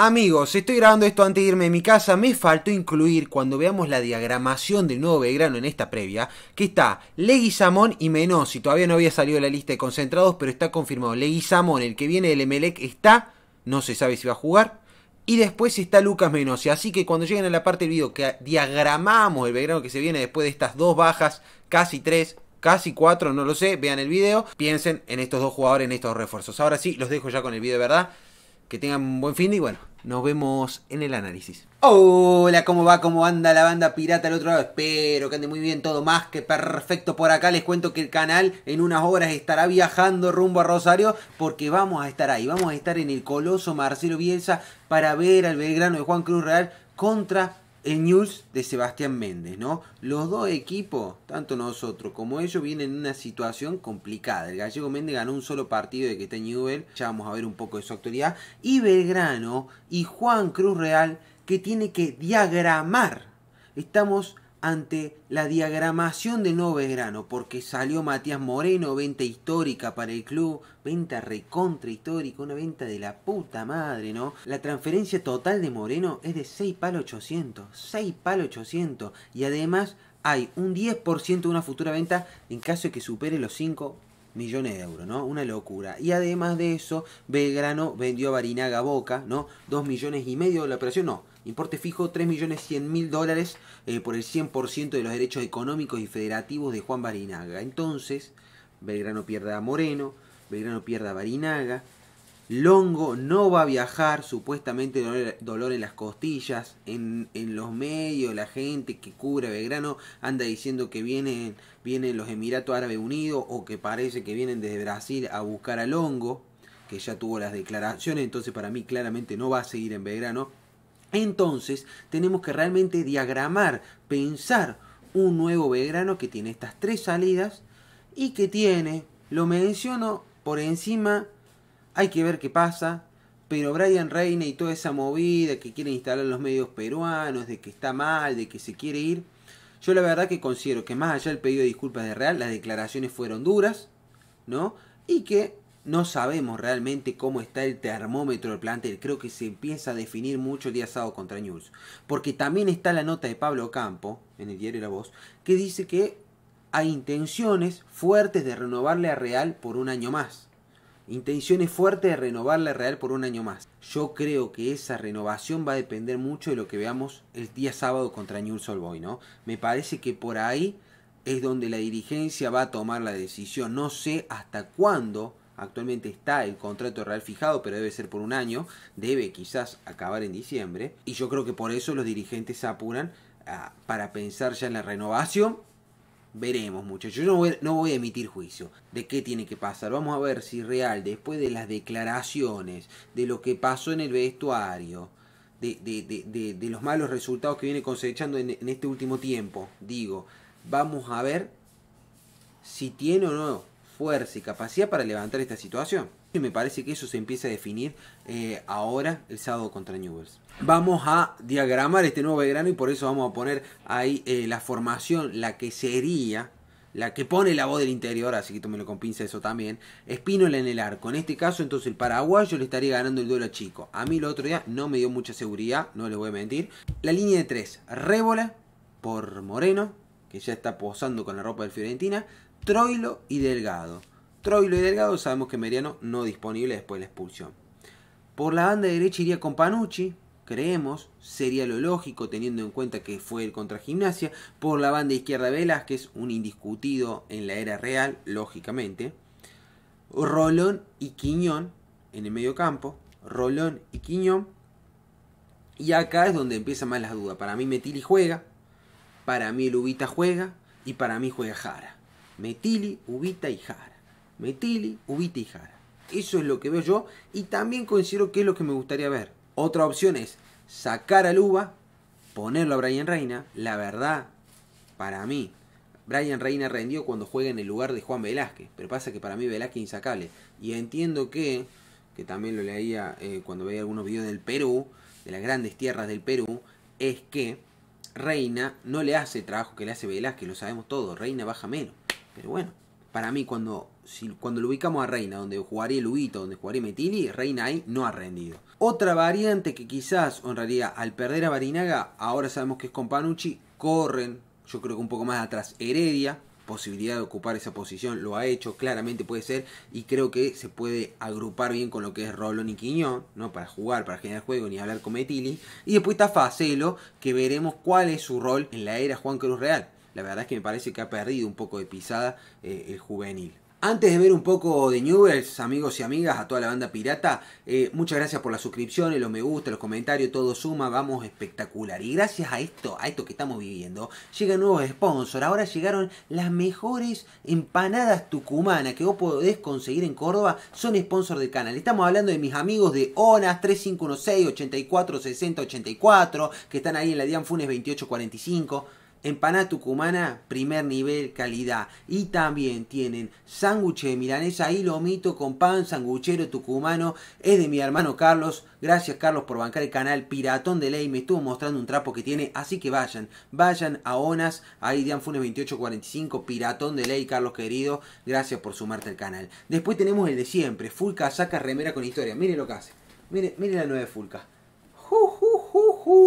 Amigos, estoy grabando esto antes de irme a mi casa. Me faltó incluir, cuando veamos la diagramación del nuevo Belgrano en esta previa, que está Leguizamón y Menosi. Todavía no había salido la lista de concentrados, pero está confirmado. Leguizamón, el que viene del Emelec, está. No se sabe si va a jugar. Y después está Lucas Menosi. Así que cuando lleguen a la parte del video que diagramamos el Belgrano que se viene después de estas dos bajas, casi tres, casi cuatro, no lo sé, vean el video. Piensen en estos dos jugadores, en estos refuerzos. Ahora sí, los dejo ya con el video de verdad. Que tengan un buen fin y bueno, nos vemos en el análisis. Hola, ¿cómo va? ¿Cómo anda la banda pirata al otro lado? Espero que ande muy bien, todo más que perfecto por acá. Les cuento que el canal en unas horas estará viajando rumbo a Rosario porque vamos a estar ahí. Vamos a estar en el coloso Marcelo Bielsa para ver al Belgrano de Juan Cruz Real contra el News de Sebastián Méndez, ¿no? Los dos equipos, tanto nosotros como ellos, vienen en una situación complicada. El gallego Méndez ganó un solo partido de que está Newell, ya vamos a ver un poco de su actualidad. Y Belgrano y Juan Cruz Real, que tiene que diagramar. Estamos ante la diagramación de no Belgrano, porque salió Matías Moreno, venta histórica para el club, venta recontra histórica, una venta de la puta madre, ¿no? La transferencia total de Moreno es de 6 palos 800, 6 palos 800, y además hay un 10% de una futura venta en caso de que supere los 5 millones de euros, ¿no? Una locura. Y además de eso, Belgrano vendió a Barinaga Boca, ¿no? 2 millones y medio de la operación, no, Importe fijo 3.100.000 dólares eh, por el 100% de los derechos económicos y federativos de Juan Barinaga. Entonces, Belgrano pierde a Moreno, Belgrano pierde a Barinaga. Longo no va a viajar, supuestamente dolor, en las costillas, en, en, los medios, la gente que cubre a Belgrano anda diciendo que vienen, vienen los Emiratos Árabes Unidos o que parece que vienen desde Brasil a buscar a Longo, que ya tuvo las declaraciones, entonces para mí claramente no va a seguir en Belgrano. Entonces tenemos que realmente diagramar, pensar un nuevo Belgrano que tiene estas tres salidas y que tiene, lo menciono por encima, hay que ver qué pasa, pero Brian Reina y toda esa movida que quieren instalar los medios peruanos, de que está mal, de que se quiere ir, yo la verdad que considero que más allá del pedido de disculpas de Real, las declaraciones fueron duras, ¿no? Y que no sabemos realmente cómo está el termómetro del plantel. Creo que se empieza a definir mucho el día sábado contra News. Porque también está la nota de Pablo Campo, en el diario La Voz, que dice que hay intenciones fuertes de renovarle a Real por un año más. Intenciones fuertes de renovarle a Real por un año más. Yo creo que esa renovación va a depender mucho de lo que veamos el día sábado contra News solboy ¿no? Me parece que por ahí es donde la dirigencia va a tomar la decisión. No sé hasta cuándo Actualmente está el contrato real fijado, pero debe ser por un año, debe quizás acabar en diciembre. Y yo creo que por eso los dirigentes se apuran ah, para pensar ya en la renovación. Veremos, muchachos. Yo no voy, a emitir juicio de qué tiene que pasar. Vamos a ver si Real, después de las declaraciones, de lo que pasó en el vestuario, de, los malos resultados que viene cosechando en, este último tiempo. Digo, vamos a ver si tiene o no fuerza y capacidad para levantar esta situación. Y me parece que eso se empieza a definir eh, ahora el sábado contra Newells. Vamos a diagramar este nuevo Belgrano y por eso vamos a poner ahí eh, la formación, la que sería, la que pone la voz del interior, así que tómelo con pinza eso también. Espínola en el arco. En este caso, entonces el paraguayo le estaría ganando el duelo a Chico. A mí el otro día no me dio mucha seguridad, no le voy a mentir. La línea de tres, Rébola por Moreno, que ya está posando con la ropa del Fiorentina. Troilo y Delgado. Troilo y Delgado sabemos que Meriano no disponible después de la expulsión. Por la banda derecha iría con Panucci, creemos, sería lo lógico teniendo en cuenta que fue el contra gimnasia. Por la banda izquierda Velázquez, un indiscutido en la era real, lógicamente. Rolón y Quiñón en el medio campo. Rolón y Quiñón. Y acá es donde empiezan más las dudas. Para mí Metili juega, para mí Lubita juega y para mí juega Jara. Metili, Ubita y Jara. Metili, Ubita y Jara. Eso es lo que veo yo y también considero que es lo que me gustaría ver. Otra opción es sacar al Uba, ponerlo a Brian Reina. La verdad, para mí, Brian Reina rendió cuando juega en el lugar de Juan Velázquez. Pero pasa que para mí Velázquez es insacable. Y entiendo que, que también lo leía eh, cuando veía algunos videos del Perú, de las grandes tierras del Perú, es que Reina no le hace el trabajo que le hace Velázquez, lo sabemos todos. Reina baja menos. Pero bueno, para mí cuando, cuando lo ubicamos a Reina, donde jugaría Luguito, donde jugaría Metili, Reina ahí no ha rendido. Otra variante que quizás, honraría al perder a Barinaga, ahora sabemos que es con Panucci, corren, yo creo que un poco más atrás, Heredia, posibilidad de ocupar esa posición, lo ha hecho, claramente puede ser, y creo que se puede agrupar bien con lo que es Rolón y Quiñón, ¿no? Para jugar, para generar juego, ni hablar con Metili. Y después está Facelo, que veremos cuál es su rol en la era Juan Cruz Real la verdad es que me parece que ha perdido un poco de pisada eh, el juvenil. Antes de ver un poco de Newells, amigos y amigas, a toda la banda pirata, eh, muchas gracias por las suscripciones, los me gusta, los comentarios, todo suma, vamos espectacular. Y gracias a esto, a esto que estamos viviendo, llegan nuevos sponsors. Ahora llegaron las mejores empanadas tucumanas que vos podés conseguir en Córdoba, son sponsor del canal. Estamos hablando de mis amigos de ONAS 3516 8460 84, que están ahí en la Dianfunes Funes 2845. Empanada tucumana, primer nivel, calidad. Y también tienen sándwich de milanesa y mito con pan, sanguchero tucumano. Es de mi hermano Carlos. Gracias Carlos por bancar el canal Piratón de Ley. Me estuvo mostrando un trapo que tiene. Así que vayan, vayan a ONAS. Ahí Dian Funes 2845, Piratón de Ley, Carlos querido. Gracias por sumarte al canal. Después tenemos el de siempre. Fulca saca remera con historia. Mire lo que hace. Mire, mire la nueva Fulca. ¡Uf!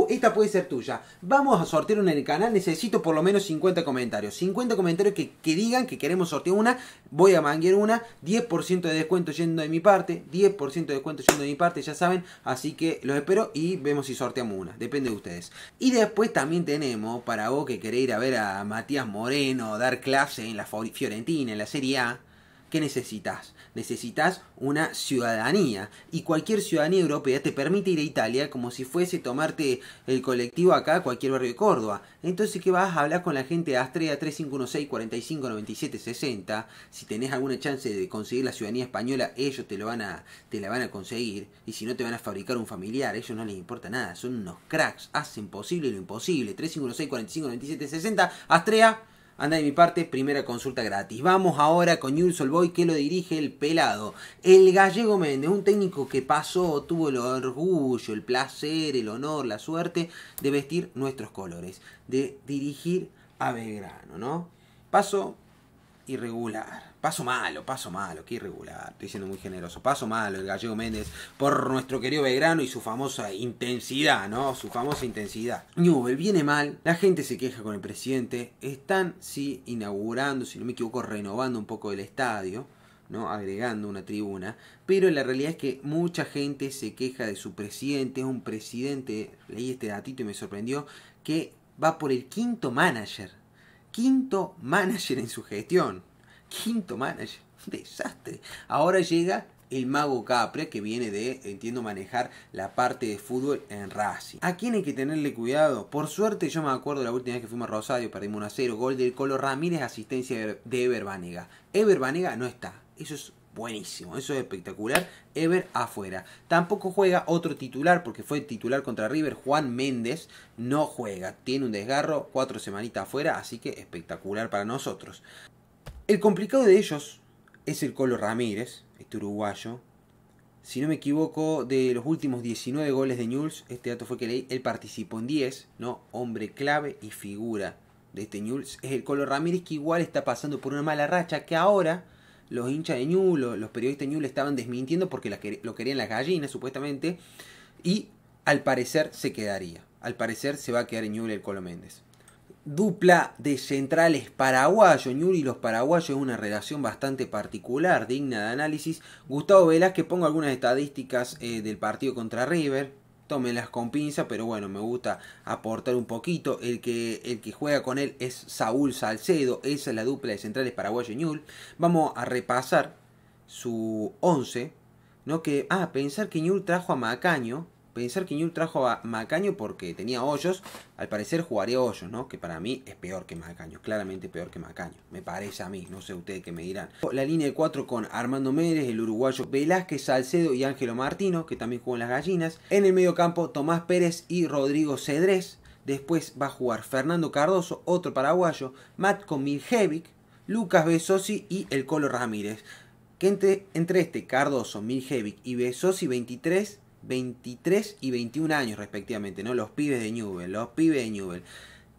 esta puede ser tuya. Vamos a sortear una en el canal, necesito por lo menos 50 comentarios. 50 comentarios que, digan que queremos sortear una, voy a manguear una, 10% de descuento yendo de mi parte, 10% de descuento yendo de mi parte, ya saben, así que los espero y vemos si sorteamos una, depende de ustedes. Y después también tenemos, para vos que queréis ir a ver a Matías Moreno, dar clase en la Fiorentina, en la Serie A, ¿Qué necesitas? Necesitas una ciudadanía. Y cualquier ciudadanía europea te permite ir a Italia como si fuese tomarte el colectivo acá cualquier barrio de Córdoba. Entonces, ¿qué vas a hablar con la gente de Astrea 3516 45 60? Si tenés alguna chance de conseguir la ciudadanía española, ellos te, lo van a, te la van a conseguir. Y si no, te van a fabricar un familiar. A ellos no les importa nada. Son unos cracks. Hacen posible lo imposible. 3516 45 60. Astrea. Anda de mi parte, primera consulta gratis. Vamos ahora con Yul Solboy, que lo dirige el pelado. El gallego Méndez, un técnico que pasó, tuvo el orgullo, el placer, el honor, la suerte de vestir nuestros colores, de dirigir a Belgrano, ¿no? Pasó, irregular. Paso malo, paso malo, qué irregular. Estoy siendo muy generoso. Paso malo el gallego Méndez por nuestro querido Belgrano y su famosa intensidad, ¿no? Su famosa intensidad. Newell viene mal, la gente se queja con el presidente. Están, sí, inaugurando, si no me equivoco, renovando un poco el estadio. ¿no? agregando una tribuna, pero la realidad es que mucha gente se queja de su presidente, es un presidente, leí este datito y me sorprendió, que va por el quinto manager Quinto manager en su gestión. Quinto manager. desastre. Ahora llega el mago Capria que viene de, entiendo, manejar la parte de fútbol en Racing. ¿A quién hay que tenerle cuidado? Por suerte yo me acuerdo la última vez que fuimos a Rosario, perdimos 1 a 0, gol del Colo Ramírez, asistencia de Ever Banega. Ever Banega no está. Eso es Buenísimo, eso es espectacular. Ever afuera. Tampoco juega otro titular, porque fue titular contra River, Juan Méndez. No juega, tiene un desgarro, cuatro semanitas afuera, así que espectacular para nosotros. El complicado de ellos es el Colo Ramírez, este uruguayo. Si no me equivoco, de los últimos 19 goles de Nules este dato fue que leí, él participó en 10, ¿no? Hombre clave y figura de este Nules Es el Colo Ramírez que igual está pasando por una mala racha que ahora los hinchas de ñul, los, periodistas de estaban desmintiendo porque lo querían las gallinas, supuestamente. Y al parecer se quedaría. Al parecer se va a quedar en el Colo Méndez. Dupla de centrales paraguayos. Ñul y los paraguayos es una relación bastante particular, digna de análisis. Gustavo que pongo algunas estadísticas eh, del partido contra River me con pinza, pero bueno, me gusta aportar un poquito. El que, el que juega con él es Saúl Salcedo, esa es la dupla de centrales paraguayo Ñul. Vamos a repasar su 11, ¿no? Que, ah, pensar que Ñul trajo a Macaño pensar que New trajo a Macaño porque tenía hoyos, al parecer jugaré hoyos, ¿no? Que para mí es peor que Macaño, claramente peor que Macaño, me parece a mí, no sé ustedes qué me dirán. La línea de 4 con Armando Mérez, el uruguayo Velázquez Salcedo y Ángelo Martino, que también jugó en las gallinas. En el medio campo, Tomás Pérez y Rodrigo Cedrés. Después va a jugar Fernando Cardoso, otro paraguayo, Matko Miljevic, Lucas Besosi y el Colo Ramírez. Que entre, entre este Cardoso, Miljevic y Besosi 23 23 y 21 años respectivamente, ¿no? Los pibes de Newell, los pibes de Newell.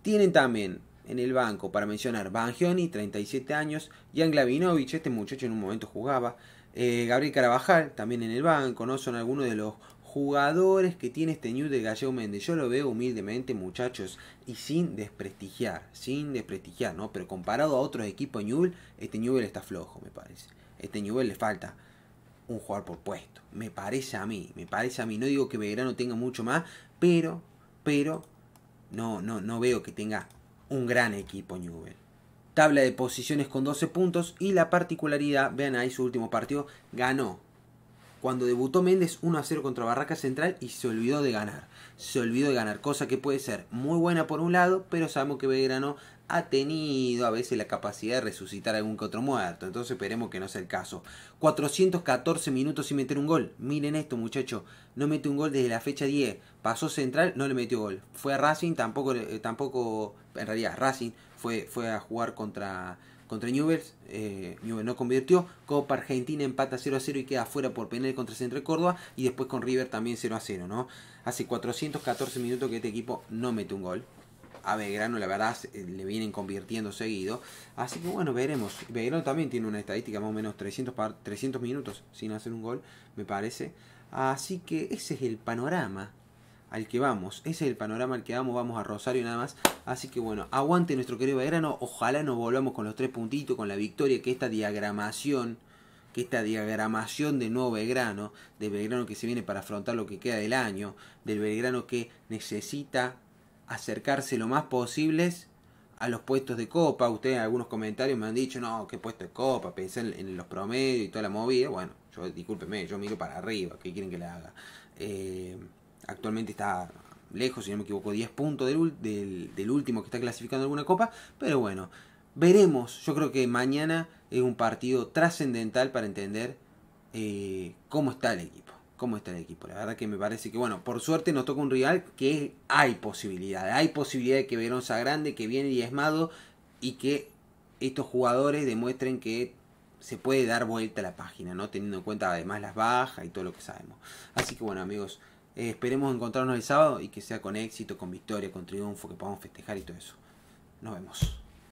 Tienen también en el banco, para mencionar, Van y 37 años, Jan Glavinovich, este muchacho en un momento jugaba, eh, Gabriel Carabajal, también en el banco, ¿no? Son algunos de los jugadores que tiene este New de Gallego Méndez. Yo lo veo humildemente, muchachos, y sin desprestigiar, sin desprestigiar, ¿no? Pero comparado a otros equipos de Newell, este Newell está flojo, me parece. Este Newell le falta un jugador por puesto. Me parece a mí, me parece a mí. No digo que Belgrano tenga mucho más, pero, pero, no, no, no veo que tenga un gran equipo Newell. Tabla de posiciones con 12 puntos y la particularidad, vean ahí su último partido, ganó. Cuando debutó Méndez 1 a 0 contra Barraca Central y se olvidó de ganar. Se olvidó de ganar, cosa que puede ser muy buena por un lado, pero sabemos que Belgrano ha tenido a veces la capacidad de resucitar algún que otro muerto. Entonces esperemos que no sea el caso. 414 minutos sin meter un gol. Miren esto, muchachos. No mete un gol desde la fecha 10. Pasó Central, no le metió gol. Fue a Racing, tampoco, eh, tampoco en realidad Racing fue, fue a jugar contra contra Newell's, eh, no convirtió, Copa Argentina empata 0 a 0 y queda fuera por penal contra Centro de Córdoba y después con River también 0 a 0, ¿no? Hace 414 minutos que este equipo no mete un gol a Belgrano, la verdad, eh, le vienen convirtiendo seguido. Así que bueno, veremos. Belgrano también tiene una estadística más o menos 300, 300 minutos sin hacer un gol, me parece. Así que ese es el panorama al que vamos. Ese es el panorama al que vamos. Vamos a Rosario nada más. Así que bueno, aguante nuestro querido Belgrano. Ojalá nos volvamos con los tres puntitos, con la victoria, que esta diagramación que esta diagramación de nuevo Belgrano, de Belgrano que se viene para afrontar lo que queda del año, del Belgrano que necesita acercarse lo más posibles a los puestos de copa. Ustedes en algunos comentarios me han dicho, no, qué puesto de copa, pensé en, los promedios y toda la movida. Bueno, yo discúlpeme, yo miro para arriba, ¿qué quieren que le haga? Eh, actualmente está lejos, si no me equivoco, 10 puntos del, último que está clasificando alguna copa, pero bueno, veremos. Yo creo que mañana es un partido trascendental para entender eh, cómo está el equipo cómo está el equipo. La verdad que me parece que, bueno, por suerte nos toca un rival que hay posibilidad. Hay posibilidad de que Verón sea grande, que viene diezmado y que estos jugadores demuestren que se puede dar vuelta a la página, ¿no? Teniendo en cuenta además las bajas y todo lo que sabemos. Así que bueno, amigos, eh, esperemos encontrarnos el sábado y que sea con éxito, con victoria, con triunfo, que podamos festejar y todo eso. Nos vemos.